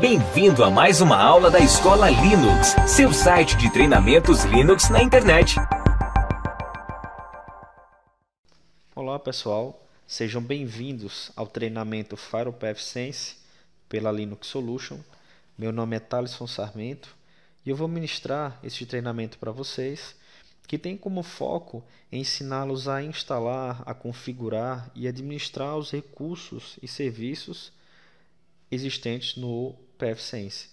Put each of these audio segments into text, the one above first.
Bem-vindo a mais uma aula da Escola Linux, seu site de treinamentos Linux na internet. Olá pessoal, sejam bem-vindos ao treinamento FirePath Sense pela Linux Solution. Meu nome é Thaleson Sarmento e eu vou ministrar este treinamento para vocês que tem como foco ensiná-los a instalar, a configurar e administrar os recursos e serviços existentes no PFSense.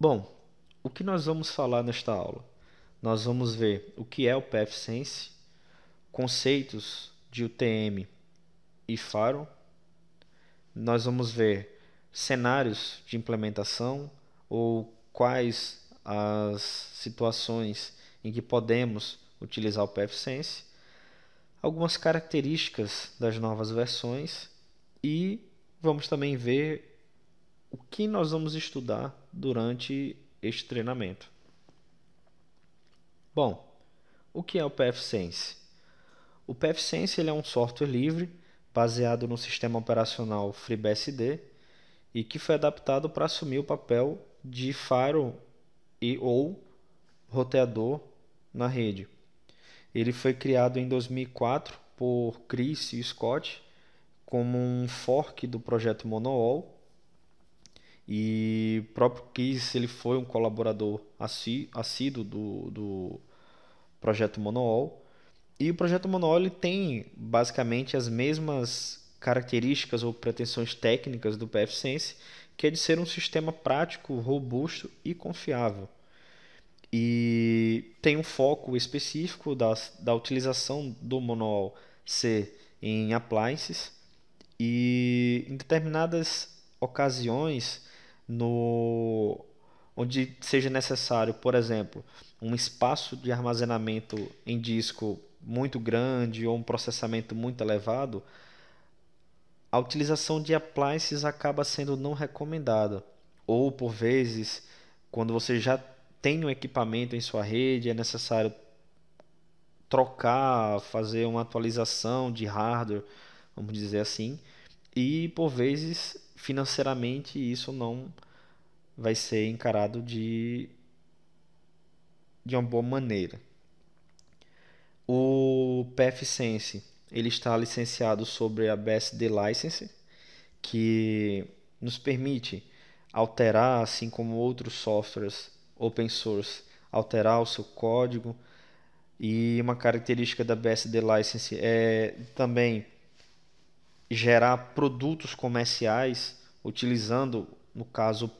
Bom, o que nós vamos falar nesta aula? Nós vamos ver o que é o PFSense, conceitos de UTM e Faro. Nós vamos ver cenários de implementação ou quais as situações em que podemos utilizar o PFSense, algumas características das novas versões e vamos também ver o que nós vamos estudar durante este treinamento. Bom, o que é o PFSense? O PFSense ele é um software livre baseado no sistema operacional FreeBSD e que foi adaptado para assumir o papel de faro e ou roteador na rede. Ele foi criado em 2004 por Chris e Scott como um fork do projeto Monowall e o próprio Kiss ele foi um colaborador assíduo do, do projeto Monool. E o projeto Monool tem basicamente as mesmas características ou pretensões técnicas do PFSense, que é de ser um sistema prático, robusto e confiável. E tem um foco específico da, da utilização do Monool C em appliances e em determinadas ocasiões no onde seja necessário, por exemplo, um espaço de armazenamento em disco muito grande ou um processamento muito elevado, a utilização de appliances acaba sendo não recomendada. Ou por vezes, quando você já tem um equipamento em sua rede, é necessário trocar, fazer uma atualização de hardware, vamos dizer assim. E por vezes financeiramente isso não vai ser encarado de, de uma boa maneira. O PF Sense, ele está licenciado sobre a BSD License, que nos permite alterar, assim como outros softwares open source, alterar o seu código. E uma característica da BSD License é também gerar produtos comerciais utilizando, no caso, o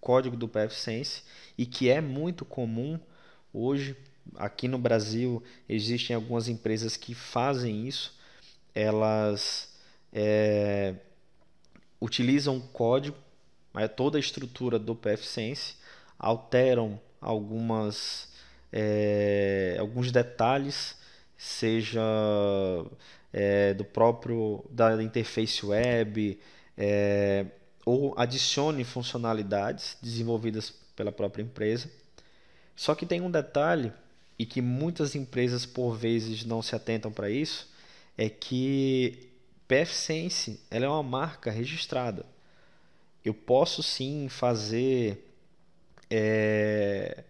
código do PFSense e que é muito comum hoje aqui no Brasil existem algumas empresas que fazem isso. Elas é, utilizam o código, é, toda a estrutura do PFSense, alteram algumas é, alguns detalhes, seja é, do próprio da interface web, é, ou adicione funcionalidades desenvolvidas pela própria empresa. Só que tem um detalhe e que muitas empresas por vezes não se atentam para isso, é que PFSense ela é uma marca registrada. Eu posso sim fazer é,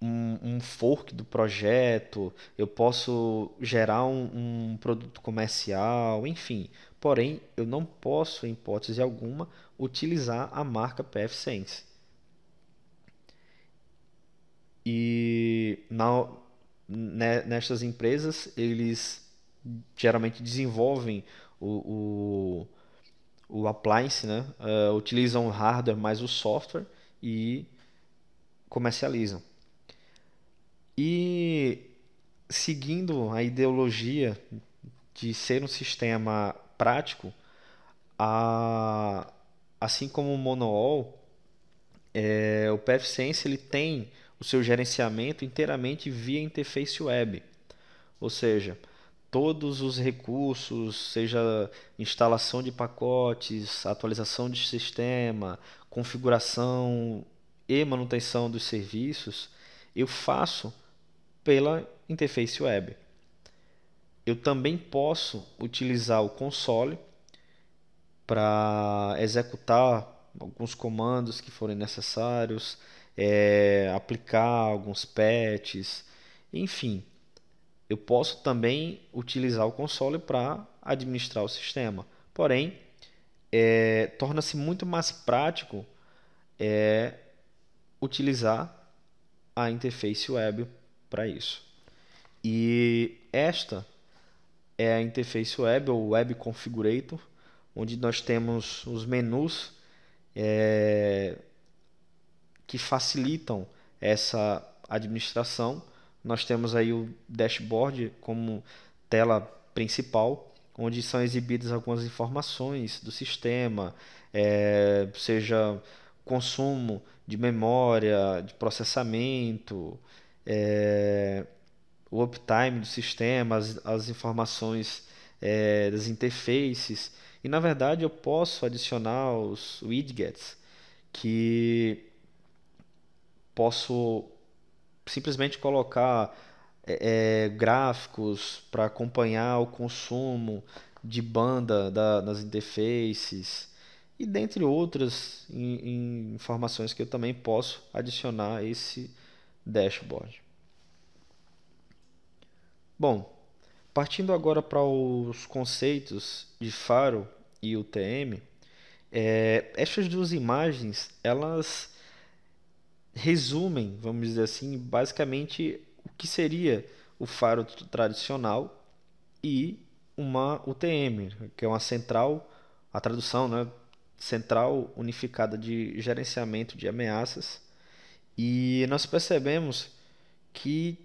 um, um, fork do projeto, eu posso gerar um, um produto comercial, enfim. Porém, eu não posso, em hipótese alguma, utilizar a marca PF Sense. E na, né, nestas empresas, eles geralmente desenvolvem o, o, o appliance, né? Uh, utilizam o hardware mais o software e comercializam. E seguindo a ideologia de ser um sistema prático, a, assim como o Monoall, é, o PFSense ele tem o seu gerenciamento inteiramente via interface web. Ou seja, todos os recursos, seja instalação de pacotes, atualização de sistema, configuração e manutenção dos serviços, eu faço pela interface web. Eu também posso utilizar o console para executar alguns comandos que forem necessários, é, aplicar alguns patches, enfim. Eu posso também utilizar o console para administrar o sistema. Porém, é, torna-se muito mais prático é, utilizar a interface web para isso. E esta é a interface web ou web configurator, onde nós temos os menus é, que facilitam essa administração. Nós temos aí o dashboard como tela principal, onde são exibidas algumas informações do sistema, é, seja consumo de memória, de processamento, é, o uptime do sistema, as, as informações é, das interfaces. E na verdade eu posso adicionar os widgets que posso simplesmente colocar é, é gráficos para acompanhar o consumo de banda da, nas interfaces e dentre outras in, in informações que eu também posso adicionar esse dashboard. Bom, partindo agora para os conceitos de faro e UTM, é, estas duas imagens elas resumem, vamos dizer assim, basicamente o que seria o faro tradicional e uma UTM, que é uma central, a tradução, né, central unificada de gerenciamento de ameaças e nós percebemos que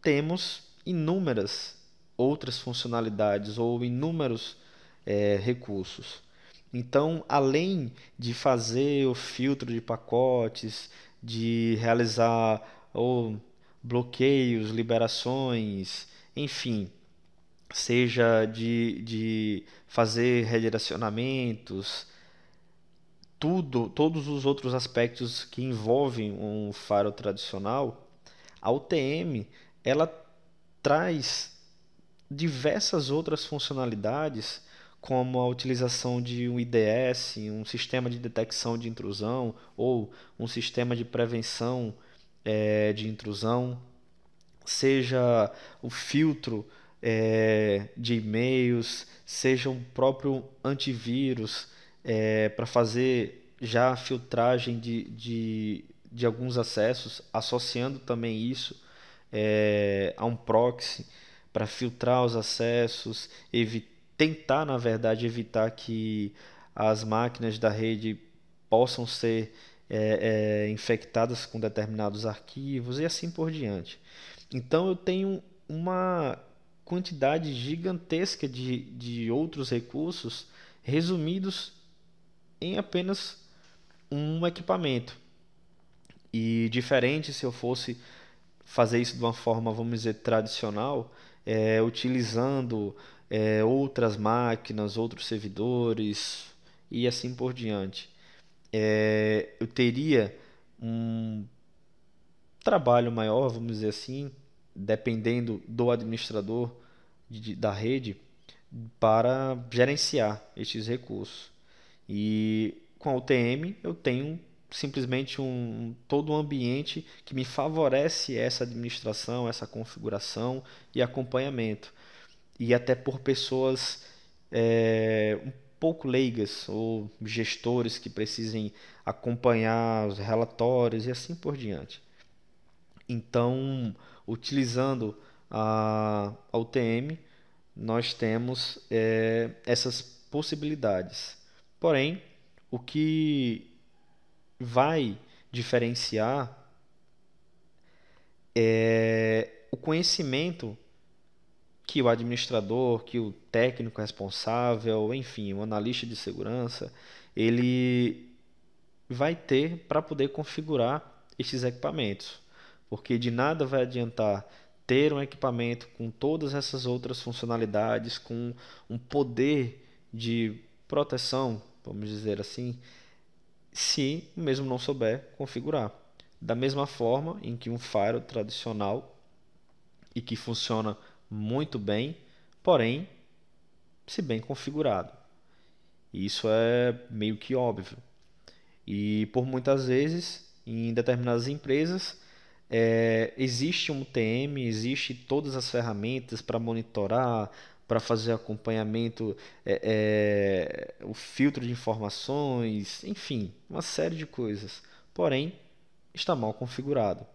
temos inúmeras outras funcionalidades ou inúmeros é, recursos. Então, além de fazer o filtro de pacotes, de realizar ou bloqueios, liberações, enfim, seja de, de fazer redirecionamentos, tudo, todos os outros aspectos que envolvem um faro tradicional, a UTM ela traz diversas outras funcionalidades, como a utilização de um IDS, um sistema de detecção de intrusão ou um sistema de prevenção é, de intrusão, seja o filtro é, de e-mails, seja o próprio antivírus é, para fazer já a filtragem de, de, de, alguns acessos, associando também isso é, a um proxy para filtrar os acessos, tentar, na verdade, evitar que as máquinas da rede possam ser é, é, infectadas com determinados arquivos e assim por diante. Então eu tenho uma quantidade gigantesca de, de outros recursos resumidos em apenas um equipamento. E diferente se eu fosse fazer isso de uma forma, vamos dizer, tradicional, é, utilizando é, outras máquinas, outros servidores e assim por diante. É, eu teria um trabalho maior, vamos dizer assim, dependendo do administrador de, da rede, para gerenciar estes recursos. E com a UTM eu tenho simplesmente um todo um ambiente que me favorece essa administração, essa configuração e acompanhamento. E até por pessoas é, um pouco leigas ou gestores que precisem acompanhar os relatórios e assim por diante. Então, utilizando a, a UTM, nós temos é, essas possibilidades. Porém, o que vai diferenciar é o conhecimento que o administrador, que o técnico responsável, enfim, o analista de segurança, ele vai ter para poder configurar estes equipamentos. Porque de nada vai adiantar ter um equipamento com todas essas outras funcionalidades, com um poder de proteção vamos dizer assim, se mesmo não souber configurar. Da mesma forma em que um firewall tradicional e que funciona muito bem, porém, se bem configurado. Isso é meio que óbvio. E por muitas vezes, em determinadas empresas, é, existe um TM, existe todas as ferramentas para monitorar, para fazer acompanhamento, é, é, o filtro de informações, enfim, uma série de coisas. Porém, está mal configurado.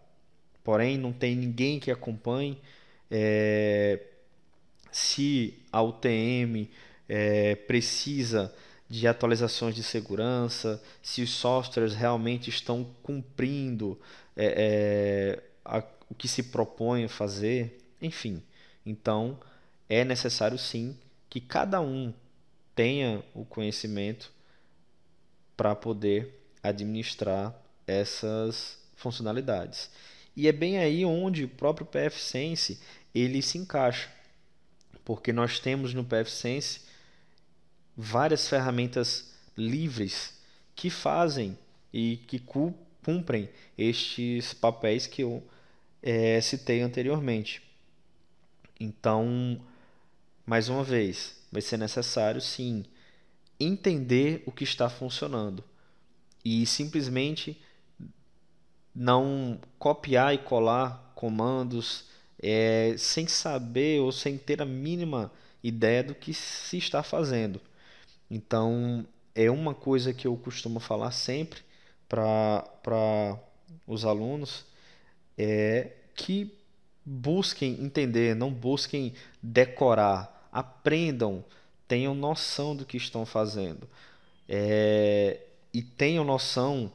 Porém, não tem ninguém que acompanhe. É, se a UTM é, precisa de atualizações de segurança, se os softwares realmente estão cumprindo é, é, a, o que se propõe a fazer, enfim. Então, é necessário sim que cada um tenha o conhecimento para poder administrar essas funcionalidades. E é bem aí onde o próprio PF Sense ele se encaixa, porque nós temos no PF Sense várias ferramentas livres que fazem e que cumprem estes papéis que eu é, citei anteriormente. Então, mais uma vez, vai ser necessário sim entender o que está funcionando e simplesmente não copiar e colar comandos é, sem saber ou sem ter a mínima ideia do que se está fazendo. Então, é uma coisa que eu costumo falar sempre para os alunos é que busquem entender, não busquem decorar aprendam, tenham noção do que estão fazendo é, e tenham noção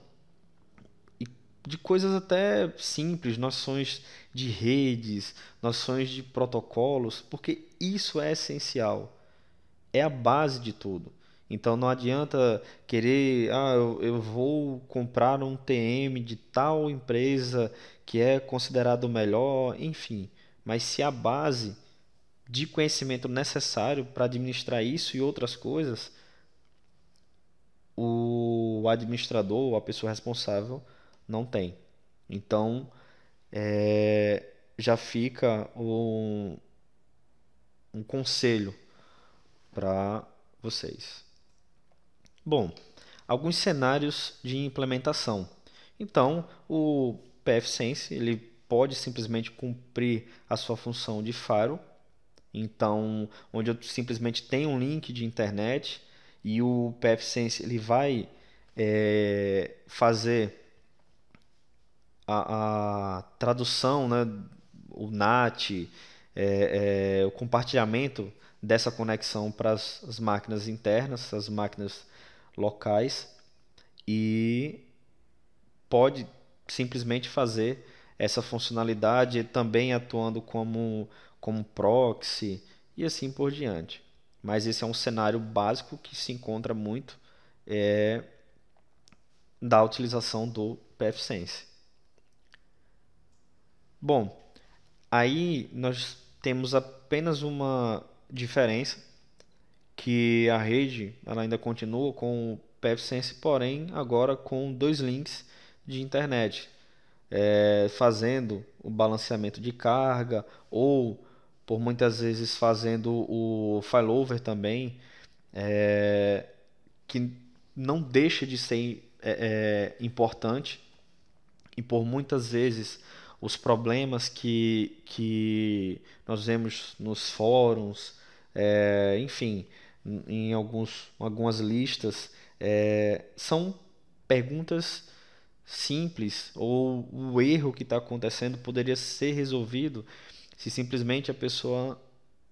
de coisas até simples, noções de redes, noções de protocolos, porque isso é essencial. É a base de tudo. Então não adianta querer, ah, eu, eu vou comprar um TM de tal empresa que é considerado melhor, enfim. Mas se a base de conhecimento necessário para administrar isso e outras coisas, o administrador, a pessoa responsável, não tem. Então, é, já fica um, um conselho para vocês. Bom, alguns cenários de implementação. Então, o PFsense ele pode simplesmente cumprir a sua função de faro então, onde eu simplesmente tenho um link de internet e o pfSense ele vai é, fazer a, a, tradução, né, o NAT, é, é, o compartilhamento dessa conexão para as máquinas internas, as máquinas locais e pode simplesmente fazer essa funcionalidade também atuando como como proxy e assim por diante. Mas esse é um cenário básico que se encontra muito é, da utilização do PFSense. Bom, aí nós temos apenas uma diferença que a rede ela ainda continua com o PFSense, porém agora com dois links de internet, é, fazendo o balanceamento de carga ou por muitas vezes fazendo o failover também, é, que não deixa de ser é, é, importante e por muitas vezes os problemas que, que nós vemos nos fóruns, é, enfim, em alguns, algumas listas, é, são perguntas simples ou o erro que está acontecendo poderia ser resolvido se simplesmente a pessoa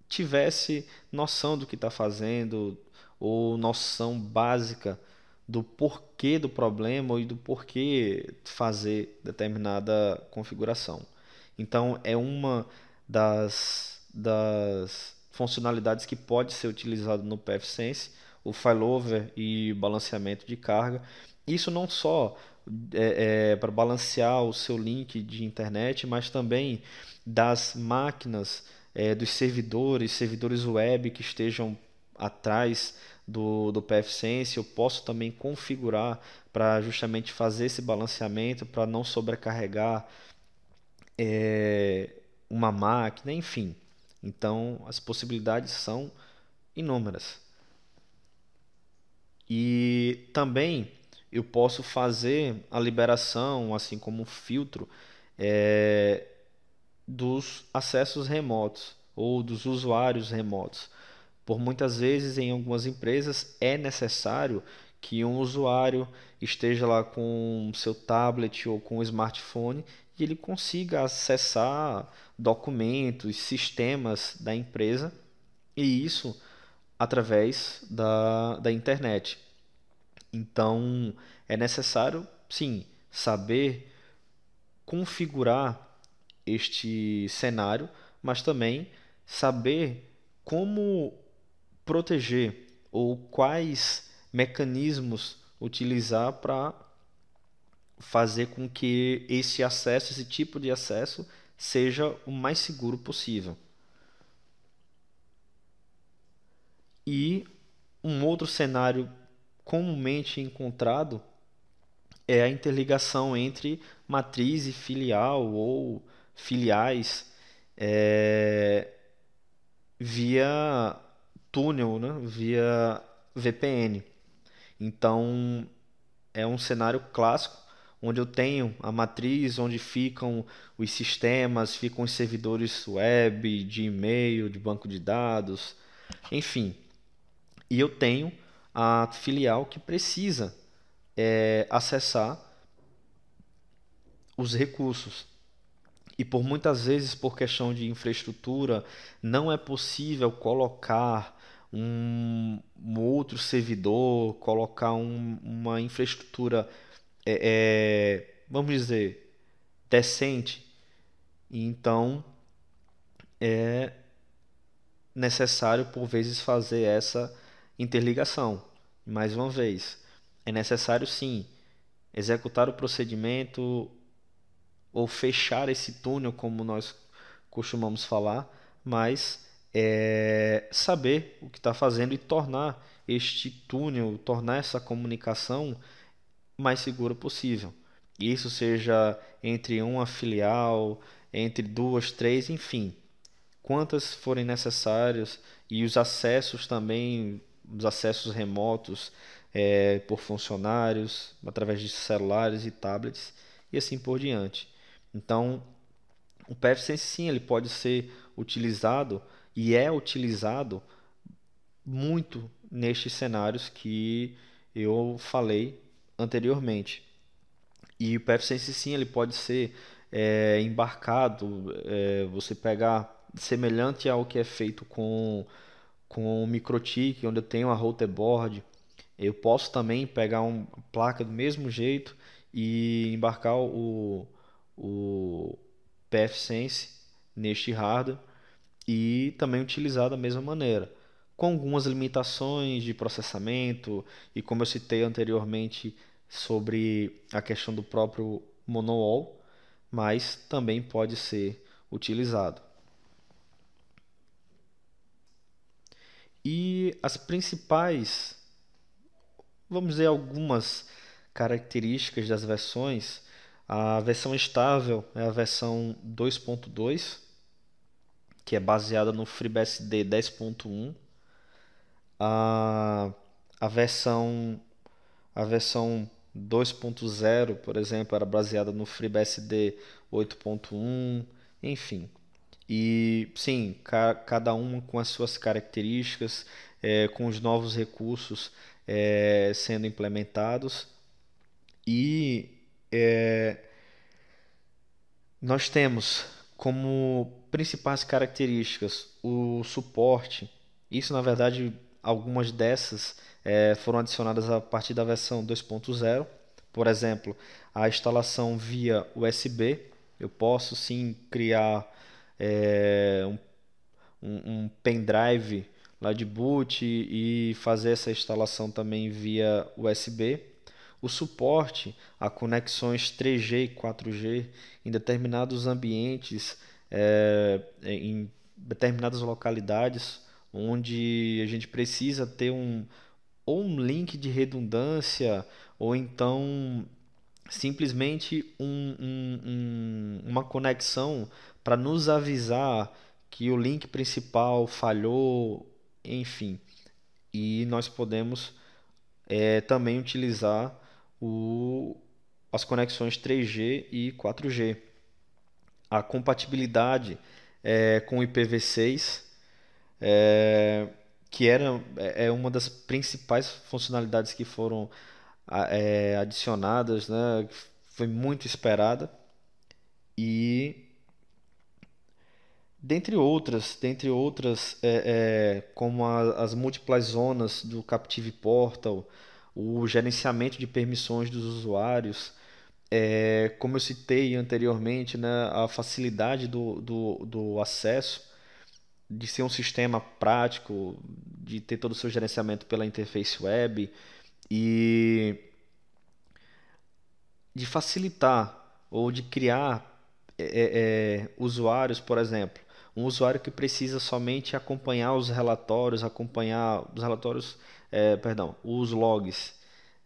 tivesse noção do que está fazendo ou noção básica do porquê do problema e do porquê fazer determinada configuração. Então é uma das, das funcionalidades que pode ser utilizado no PFSense, o failover e balanceamento de carga. Isso não só é, é, para balancear o seu link de internet, mas também das máquinas, é, dos servidores, servidores web que estejam atrás do, do PFSense, eu posso também configurar para justamente fazer esse balanceamento, para não sobrecarregar é, uma máquina, enfim. Então, as possibilidades são inúmeras. E também eu posso fazer a liberação, assim como um filtro, é, dos acessos remotos ou dos usuários remotos. Por muitas vezes, em algumas empresas, é necessário que um usuário esteja lá com seu tablet ou com o smartphone e ele consiga acessar documentos, sistemas da empresa e isso através da, da internet. Então, é necessário, sim, saber configurar este cenário, mas também saber como proteger ou quais mecanismos utilizar para fazer com que esse acesso, esse tipo de acesso, seja o mais seguro possível. E um outro cenário comumente encontrado é a interligação entre matriz e filial ou filiais é, via túnel, né? via VPN. Então é um cenário clássico onde eu tenho a matriz onde ficam os sistemas, ficam os servidores web, de e-mail, de banco de dados, enfim. E eu tenho a filial que precisa é, acessar os recursos. E por muitas vezes, por questão de infraestrutura, não é possível colocar um, um outro servidor, colocar um, uma infraestrutura, é, é, vamos dizer, decente. Então, é necessário, por vezes, fazer essa Interligação. Mais uma vez, é necessário sim executar o procedimento ou fechar esse túnel, como nós costumamos falar, mas é saber o que está fazendo e tornar este túnel, tornar essa comunicação mais segura possível. Isso seja entre uma filial, entre duas, três, enfim, quantas forem necessárias e os acessos também os acessos remotos é, por funcionários, através de celulares e tablets e assim por diante. Então, o PFSense sim, ele pode ser utilizado e é utilizado muito nestes cenários que eu falei anteriormente. E o PFSense sim, ele pode ser é, embarcado, é, você pegar semelhante ao que é feito com com o Microtik, onde eu tenho a routerboard, eu posso também pegar uma placa do mesmo jeito e embarcar o, o PF Sense neste hardware e também utilizar da mesma maneira, com algumas limitações de processamento e como eu citei anteriormente sobre a questão do próprio monowall, mas também pode ser utilizado. E as principais, vamos dizer, algumas características das versões. A versão estável é a versão 2.2, que é baseada no FreeBSD 10.1. A, a versão a versão 2.0, por exemplo, era baseada no FreeBSD 8.1, enfim. E sim, ca cada uma com as suas características, é, com os novos recursos é, sendo implementados. E é, nós temos como principais características o suporte. Isso, na verdade, algumas dessas é, foram adicionadas a partir da versão 2.0. Por exemplo, a instalação via USB. Eu posso sim criar é, um, um pendrive lá de boot e fazer essa instalação também via USB. O suporte a conexões 3G e 4G em determinados ambientes, é, em determinadas localidades, onde a gente precisa ter um ou um link de redundância ou então simplesmente um, um, um, uma conexão para nos avisar que o link principal falhou, enfim. E nós podemos é, também utilizar o, as conexões 3G e 4G. A compatibilidade é, com IPv6, é, que era é, é uma das principais funcionalidades que foram é, adicionadas, né, foi muito esperada. E dentre outras, dentre outras é, é, como a, as múltiplas zonas do Captive Portal, o gerenciamento de permissões dos usuários, é, como eu citei anteriormente, né, a facilidade do, do, do acesso, de ser um sistema prático, de ter todo o seu gerenciamento pela interface web e de facilitar ou de criar é, é, usuários, por exemplo, um usuário que precisa somente acompanhar os relatórios, acompanhar os relatórios, é, perdão, os logs,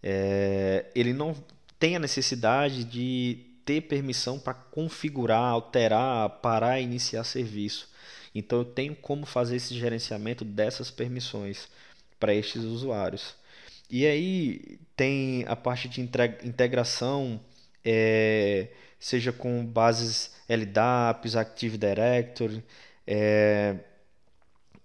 é, ele não tem a necessidade de ter permissão para configurar, alterar, parar e iniciar serviço. Então eu tenho como fazer esse gerenciamento dessas permissões para estes usuários. E aí tem a parte de integração. É, seja com bases LDAPs, Active Directory. É...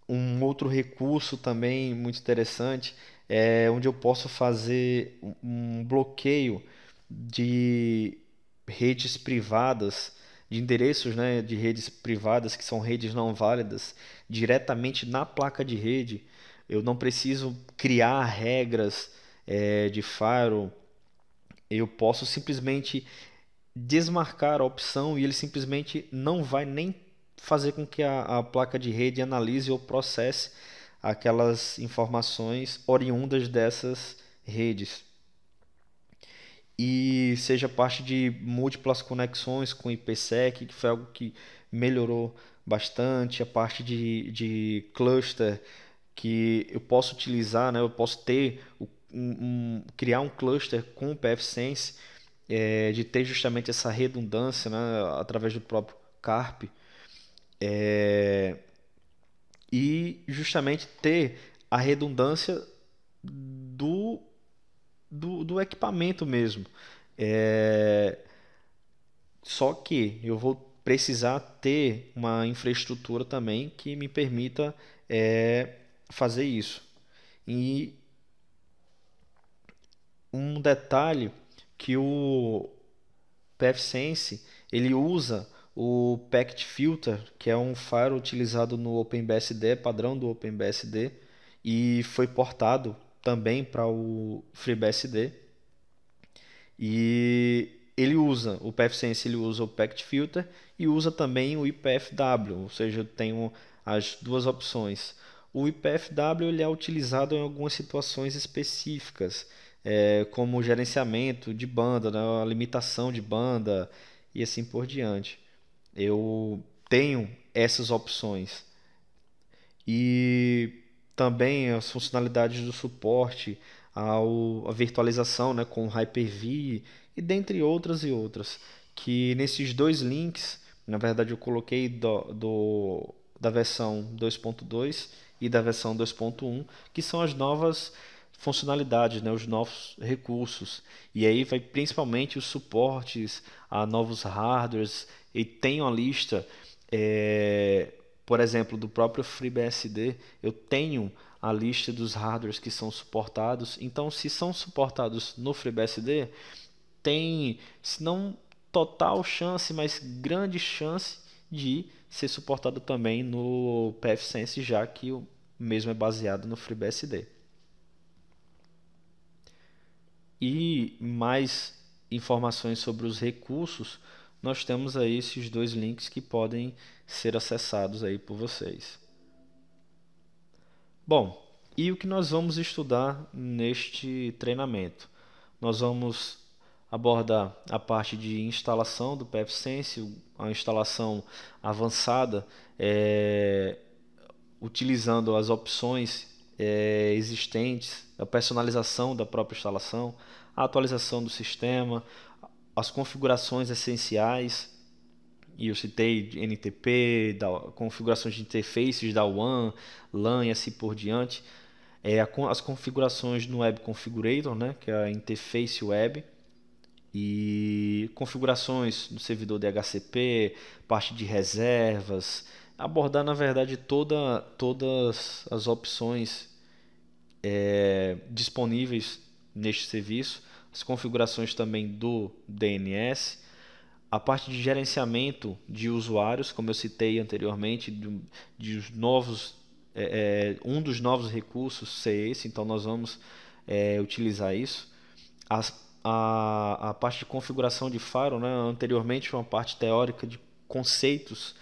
Um outro recurso também muito interessante é onde eu posso fazer um bloqueio de redes privadas, de endereços né, de redes privadas que são redes não válidas, diretamente na placa de rede. Eu não preciso criar regras é, de firewall. Eu posso simplesmente desmarcar a opção e ele simplesmente não vai nem fazer com que a, a placa de rede analise ou processe aquelas informações oriundas dessas redes. E seja parte de múltiplas conexões com IPsec, que foi algo que melhorou bastante, a parte de, de cluster que eu posso utilizar, né? eu posso ter um, um, criar um cluster com o PFSense é, de ter justamente essa redundância né, através do próprio CARP é, e justamente ter a redundância do, do, do equipamento mesmo. É, só que eu vou precisar ter uma infraestrutura também que me permita é, fazer isso. E um detalhe que o PFSense ele usa o packet Filter, que é um faro utilizado no OpenBSD, padrão do OpenBSD, e foi portado também para o FreeBSD. E ele usa o PFSense, ele usa o packet Filter e usa também o IPFW, ou seja, eu tenho as duas opções. O IPFW ele é utilizado em algumas situações específicas é, como gerenciamento de banda, né, a limitação de banda e assim por diante. Eu tenho essas opções. E também as funcionalidades do suporte, ao, a virtualização né, com Hyper-V e dentre outras e outras. Que nesses dois links, na verdade eu coloquei do, do da versão 2.2 e da versão 2.1, que são as novas funcionalidades, né, os novos recursos. E aí vai principalmente os suportes a novos hardwares e tem uma lista, é, por exemplo, do próprio FreeBSD, eu tenho a lista dos hardwares que são suportados. Então, se são suportados no FreeBSD, tem, se não total chance, mas grande chance de ser suportado também no PFSense, já que o mesmo é baseado no FreeBSD e mais informações sobre os recursos, nós temos aí esses dois links que podem ser acessados aí por vocês. Bom, e o que nós vamos estudar neste treinamento? Nós vamos abordar a parte de instalação do PFSense, a instalação avançada, é, utilizando as opções é, existentes, a personalização da própria instalação, a atualização do sistema, as configurações essenciais, e eu citei NTP, da, configurações de interfaces da WAN, LAN e assim por diante, é, as configurações no Web Configurator, né, que é a interface web, e configurações no servidor DHCP, parte de reservas, abordar na verdade toda, todas as opções é, disponíveis neste serviço, as configurações também do DNS, a parte de gerenciamento de usuários, como eu citei anteriormente, de, de novos, é, é, um dos novos recursos ser esse, então nós vamos é, utilizar isso. As, a, a parte de configuração de firewall, né? anteriormente uma parte teórica de conceitos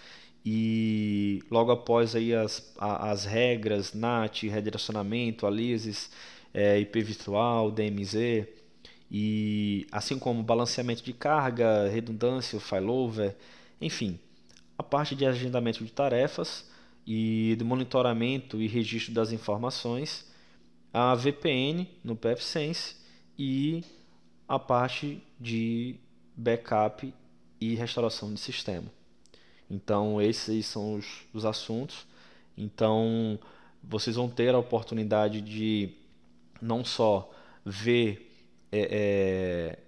e logo após aí as, as regras NAT, redirecionamento, alises, é, IP virtual, DMZ, e assim como balanceamento de carga, redundância, failover, enfim, a parte de agendamento de tarefas e do monitoramento e registro das informações, a VPN no PFSense e a parte de backup e restauração de sistema. Então, esses são os, os assuntos. Então, vocês vão ter a oportunidade de não só ver é, é,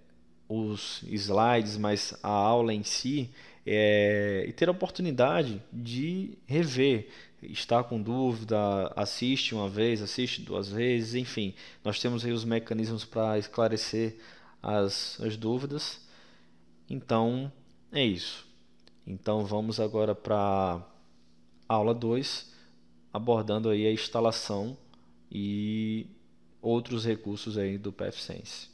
os slides, mas a aula em si, é, e ter a oportunidade de rever. Está com dúvida, assiste uma vez, assiste duas vezes, enfim, nós temos aí os mecanismos para esclarecer as, as dúvidas. Então, é isso. Então vamos agora para aula 2, abordando aí a instalação e outros recursos aí do PFSense.